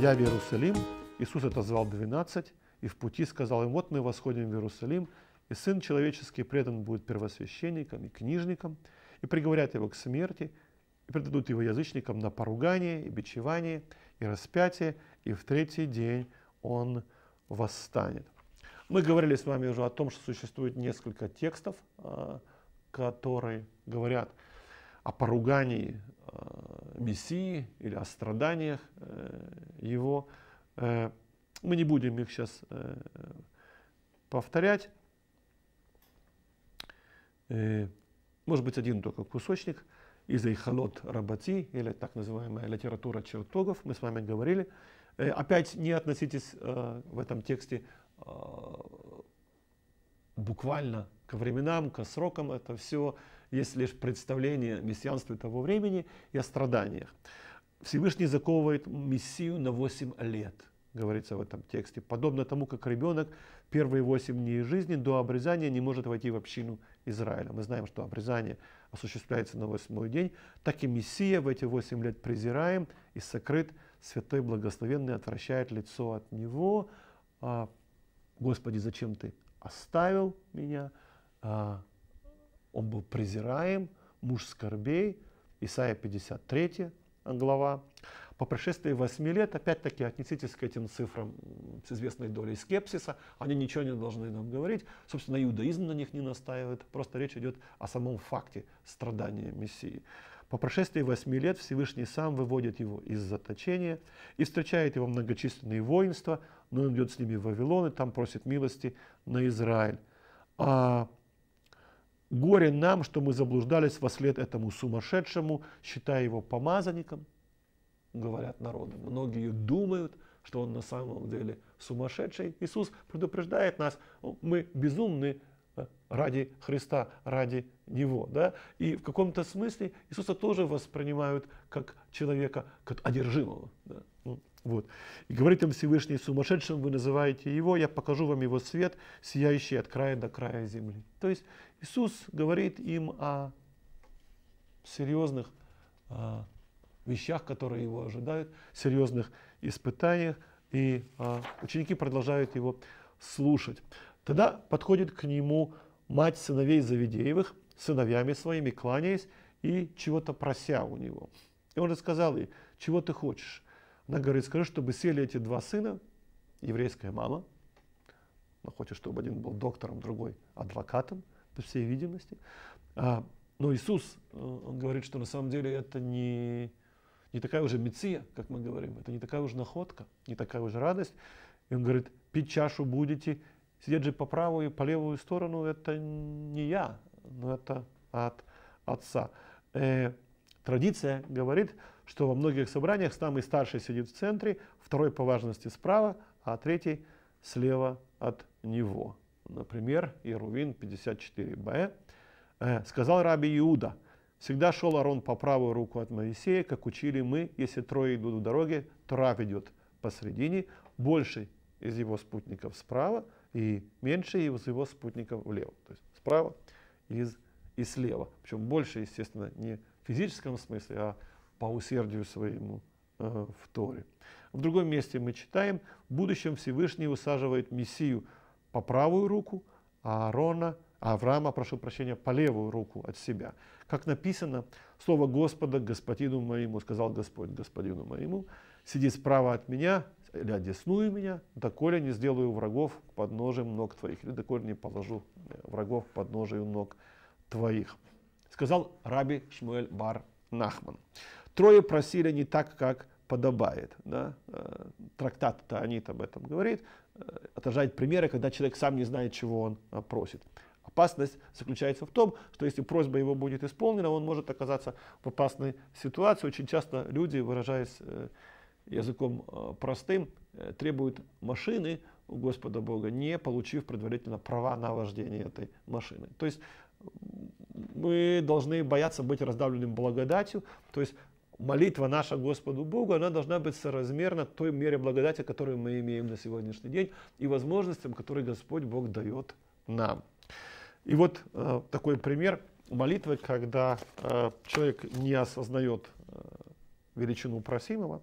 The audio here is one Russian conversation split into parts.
Входя в Иерусалим, Иисус отозвал двенадцать и в пути сказал им, вот мы восходим в Иерусалим, и Сын Человеческий предан будет первосвященникам и книжникам, и приговорят его к смерти, и предадут его язычникам на поругание, и бичевание, и распятие, и в третий день он восстанет. Мы говорили с вами уже о том, что существует несколько текстов, а, которые говорят о поругании а, Мессии или о страданиях э, его, э, мы не будем их сейчас э, повторять, э, может быть, один только кусочник из Эйхалот Рабати, или так называемая литература чертогов, мы с вами говорили. Опять не относитесь в этом тексте буквально ко временам, ко срокам, это все есть лишь представление мессианства того времени и о страданиях. Всевышний заковывает Мессию на 8 лет, говорится в этом тексте, подобно тому, как ребенок первые 8 дней жизни до обрезания не может войти в общину Израиля. Мы знаем, что обрезание осуществляется на восьмой день, так и Мессия в эти 8 лет презираем и сокрыт святой благословенный, отвращает лицо от него. А, Господи, зачем ты оставил меня? А, Он был презираем, муж скорбей, Исайя 53, глава. По прошествии 8 лет, опять-таки, отнеситесь к этим цифрам с известной долей скепсиса, они ничего не должны нам говорить, собственно, иудаизм на них не настаивает, просто речь идет о самом факте страдания Мессии. По прошествии 8 лет Всевышний сам выводит его из заточения и встречает его многочисленные воинства, но он идет с ними в Вавилон и там просит милости на Израиль. А Горе нам, что мы заблуждались во след этому сумасшедшему, считая его помазанником, говорят народы. Многие думают, что он на самом деле сумасшедший. Иисус предупреждает нас, мы безумны э, ради Христа, ради Него. Да? И в каком-то смысле Иисуса тоже воспринимают как человека, как одержимого. Да? Ну, вот. И говорит им Всевышний, сумасшедшим вы называете его, я покажу вам его свет, сияющий от края до края земли. То есть Иисус говорит им о серьезных о а, вещах, которые его ожидают, серьезных испытаниях, и а, ученики продолжают его слушать. Тогда подходит к нему мать сыновей Завидеевых, сыновьями своими кланяясь и чего-то прося у него. И он рассказал ей, чего ты хочешь? Она говорит, скажи, чтобы сели эти два сына, еврейская мама, но хочет, чтобы один был доктором, другой адвокатом, по всей видимости. А, но Иисус, он э, говорит, что на самом деле это не, не такая уже меция, как мы говорим, это не такая уже находка, не такая уже радость. И он говорит, пить чашу будете, сидеть же по правую и по левую сторону, это не я, но это от Отца. Э, традиция говорит, что во многих собраниях самый старший сидит в центре, второй по важности справа, а третий слева от него. Например, Ирувин 54б э, сказал раби Иуда, «Всегда шел Арон по правую руку от Моисея, как учили мы, если трое идут в дороге, то раб идет посредине, больше из его спутников справа и меньше из его спутников влево». То есть справа из, и слева. Причем больше, естественно, не в физическом смысле, а по усердию своему э, в Торе. В другом месте мы читаем, в будущем Всевышний усаживает Мессию по правую руку, а Аарона, а Авраама, прошу прощения, по левую руку от себя. Как написано, слово Господа господину моему, сказал Господь господину моему, сиди справа от меня, или одесную меня, доколе не сделаю врагов под подножиям ног твоих, или доколе не положу э, врагов под подножию ног твоих. Сказал раби Шмуэль Бар Нахман. Трое просили не так, как подобает. Да? Э, трактат-то об этом говорит, э, отражает примеры, когда человек сам не знает, чего он а, просит. Опасность заключается в том, что если просьба его будет исполнена, он может оказаться в опасной ситуации. Очень часто люди, выражаясь э, языком простым, требуют машины у Господа Бога, не получив предварительно права на вождение этой машины. То есть мы должны бояться быть раздавленным благодатью, то есть молитва наша Господу Богу, она должна быть соразмерна той мере благодати, которую мы имеем на сегодняшний день, и возможностям, которые Господь Бог дает нам. И вот э, такой пример молитвы, когда э, человек не осознает э, величину просимого.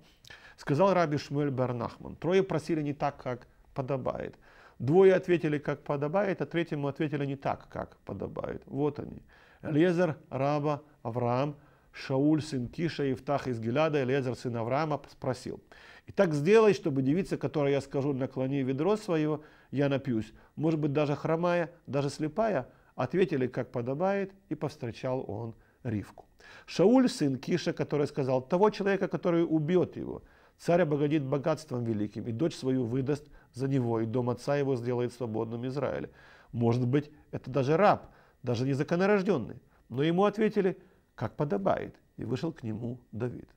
Сказал раби Шмуэль Бернахман: трое просили не так, как подобает. Двое ответили, как подобает, а третьему ответили не так, как подобает. Вот они. Лезер, Раба, Авраам – Шауль, сын Киша, Евтах из Геляда, Элезер, сын Авраама, спросил. И так сделай, чтобы девица, которой я скажу, наклони ведро свое, я напьюсь. Может быть, даже хромая, даже слепая, ответили, как подобает, и повстречал он Ривку. Шауль, сын Киша, который сказал, того человека, который убьет его, царь обогатит богатством великим, и дочь свою выдаст за него, и дом отца его сделает свободным Израиле. Может быть, это даже раб, даже незаконорожденный. Но ему ответили – как подобает, и вышел к нему Давид.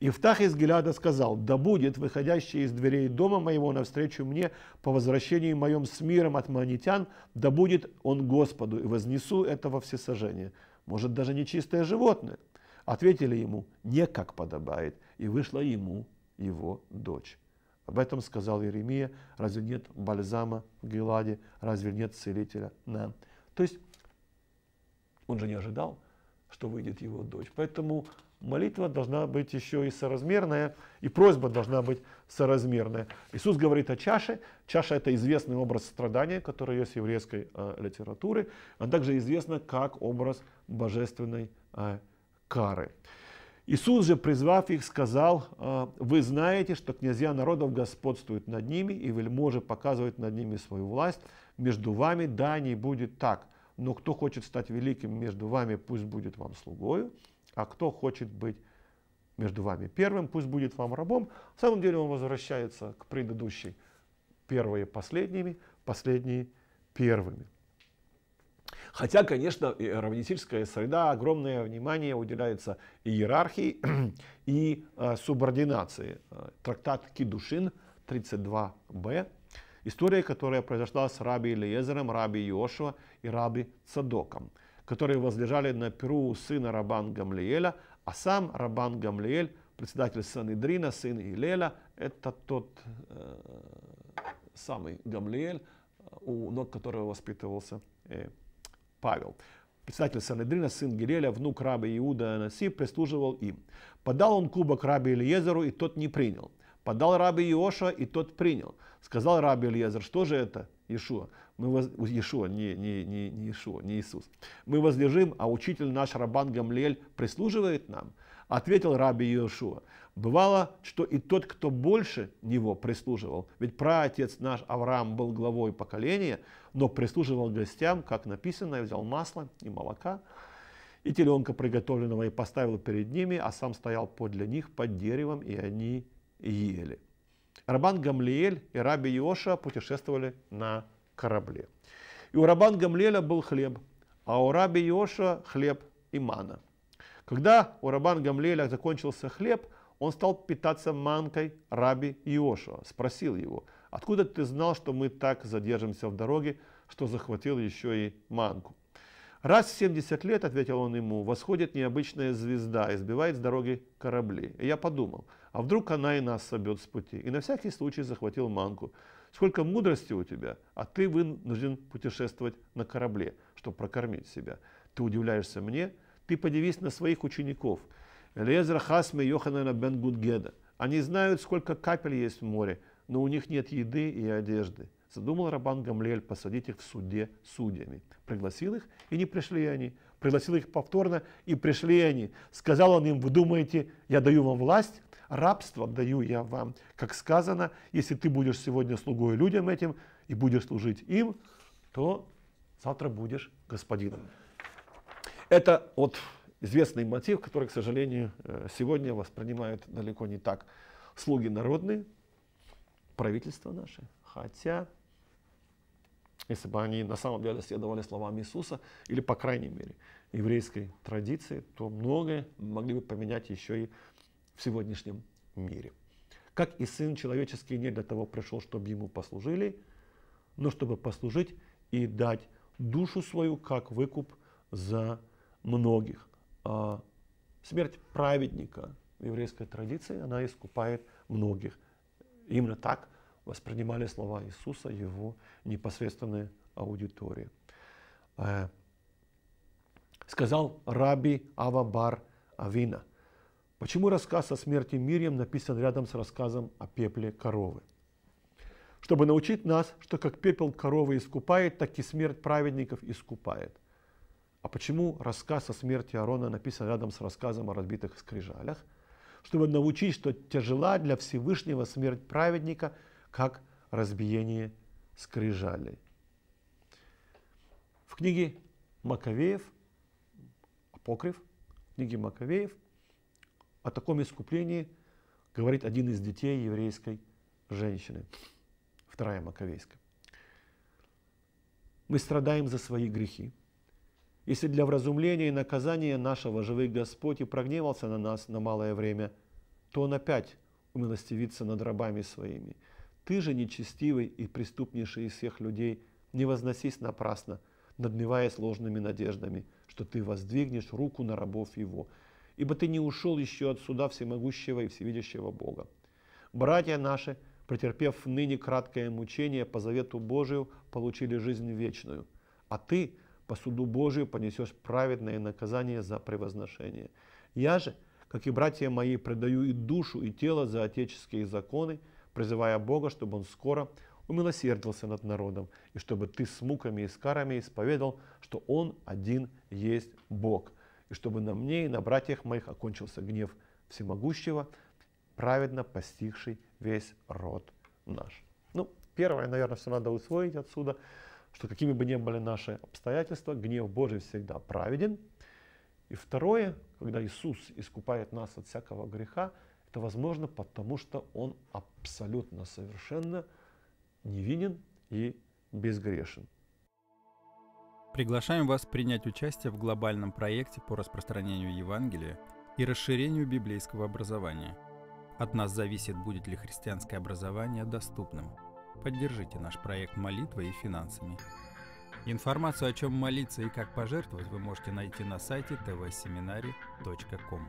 И Втах из Геляда сказал, да будет выходящий из дверей дома моего навстречу мне по возвращении моем с миром от манитян, да будет он Господу, и вознесу это во всесожжение. Может, даже нечистое животное. Ответили ему, не как подобает, и вышла ему его дочь. Об этом сказал Иеремия, разве нет бальзама в Геладе, разве нет целителя на? То есть он же не ожидал, что выйдет его дочь. Поэтому молитва должна быть еще и соразмерная, и просьба должна быть соразмерная. Иисус говорит о чаше. Чаша – это известный образ страдания, который есть в еврейской э, литературе. Она также известна как образ божественной э, кары. Иисус же, призвав их, сказал, а, «Вы знаете, что князья народов господствуют над ними, и вельможи показывают над ними свою власть. Между вами да не будет так, но «Ну, кто хочет стать великим между вами, пусть будет вам слугою, а кто хочет быть между вами первым, пусть будет вам рабом. В самом деле он возвращается к предыдущей. Первые последними, последние первыми. Хотя, конечно, равнительская среда, огромное внимание уделяется иерархии и э, субординации. Трактат Кидушин 32б История, которая произошла с раби Лезером, раби Йошуа и раби Цадоком, которые возлежали на перу сына Рабан Гамлиеля, а сам Рабан Гамлиель, председатель Санедрина, сын Илеля, это тот э, самый Гамлиель, э, у ног которого воспитывался э, Павел председатель Санедрина, сын Гелеля, внук раба Иуда Анаси, прислуживал им. Подал он кубок раби Ильезеру, и тот не принял. Подал раби Иоша, и тот принял. Сказал раби Ильязар, что же это? Иешуа. Мы воз... Иешуа, не, не, не, не Иешуа, не Иисус. Мы возлежим, а учитель наш Рабан Гамлиэль прислуживает нам. Ответил раби Иешуа. Бывало, что и тот, кто больше него прислуживал, ведь праотец наш Авраам был главой поколения, но прислуживал гостям, как написано, и взял масло и молока, и теленка приготовленного, и поставил перед ними, а сам стоял подле них под деревом, и они и ели. Рабан Гамлиэль и Раби Иоша путешествовали на корабле. И у Рабан Гамлеля был хлеб, а у Раби Иоша хлеб и мана. Когда у Рабан Гамлеля закончился хлеб, он стал питаться манкой Раби Иоша. Спросил его, откуда ты знал, что мы так задержимся в дороге, что захватил еще и манку? Раз в 70 лет, ответил он ему, восходит необычная звезда и сбивает с дороги корабли. И я подумал, а вдруг она и нас собьет с пути? И на всякий случай захватил манку. Сколько мудрости у тебя, а ты вынужден путешествовать на корабле, чтобы прокормить себя. Ты удивляешься мне? Ты подивись на своих учеников. Элиезра Хасме и Йоханана Бен Гудгеда. Они знают, сколько капель есть в море, но у них нет еды и одежды. Задумал Рабан Гамлель посадить их в суде судьями. Пригласил их, и не пришли они. Пригласил их повторно, и пришли они. Сказал он им, вы думаете, я даю вам власть? Рабство даю я вам, как сказано, если ты будешь сегодня слугой людям этим и будешь служить им, то завтра будешь господином. Это вот известный мотив, который, к сожалению, э, сегодня воспринимают далеко не так. Слуги народные, правительство наше. Хотя, если бы они на самом деле следовали словам Иисуса, или, по крайней мере, еврейской традиции, то многое могли бы поменять еще и в сегодняшнем мире. Как и Сын Человеческий не для того пришел, чтобы Ему послужили, но чтобы послужить и дать душу свою как выкуп за многих. А смерть праведника в еврейской традиции, она искупает многих. Именно так воспринимали слова Иисуса его непосредственные аудитории. Э, сказал раби Ава Бар Авина – Почему рассказ о смерти Мирьям написан рядом с рассказом о пепле коровы? Чтобы научить нас, что как пепел коровы искупает, так и смерть праведников искупает. А почему рассказ о смерти Арона написан рядом с рассказом о разбитых скрижалях? Чтобы научить, что тяжела для Всевышнего смерть праведника, как разбиение скрижалей. В книге Маковеев, апокриф, книги Маковеев – о таком искуплении говорит один из детей еврейской женщины, вторая Маковейская. Мы страдаем за свои грехи. Если для вразумления и наказания нашего живый Господь и прогневался на нас на малое время, то Он опять умилостивится над рабами своими. Ты же, нечестивый и преступнейший из всех людей, не возносись напрасно, надмеваясь ложными надеждами, что ты воздвигнешь руку на рабов его – ибо ты не ушел еще от суда всемогущего и всевидящего Бога. Братья наши, претерпев ныне краткое мучение по завету Божию, получили жизнь вечную, а ты по суду Божию понесешь праведное наказание за превозношение. Я же, как и братья мои, предаю и душу, и тело за отеческие законы, призывая Бога, чтобы Он скоро умилосердился над народом, и чтобы ты с муками и с карами исповедал, что Он один есть Бог и чтобы на мне и на братьях моих окончился гнев всемогущего, праведно постигший весь род наш. Ну, первое, наверное, все надо усвоить отсюда, что какими бы ни были наши обстоятельства, гнев Божий всегда праведен. И второе, когда Иисус искупает нас от всякого греха, это возможно потому, что Он абсолютно совершенно невинен и безгрешен. Приглашаем вас принять участие в глобальном проекте по распространению Евангелия и расширению библейского образования. От нас зависит, будет ли христианское образование доступным. Поддержите наш проект молитвой и финансами. Информацию, о чем молиться и как пожертвовать, вы можете найти на сайте tvseminary.com.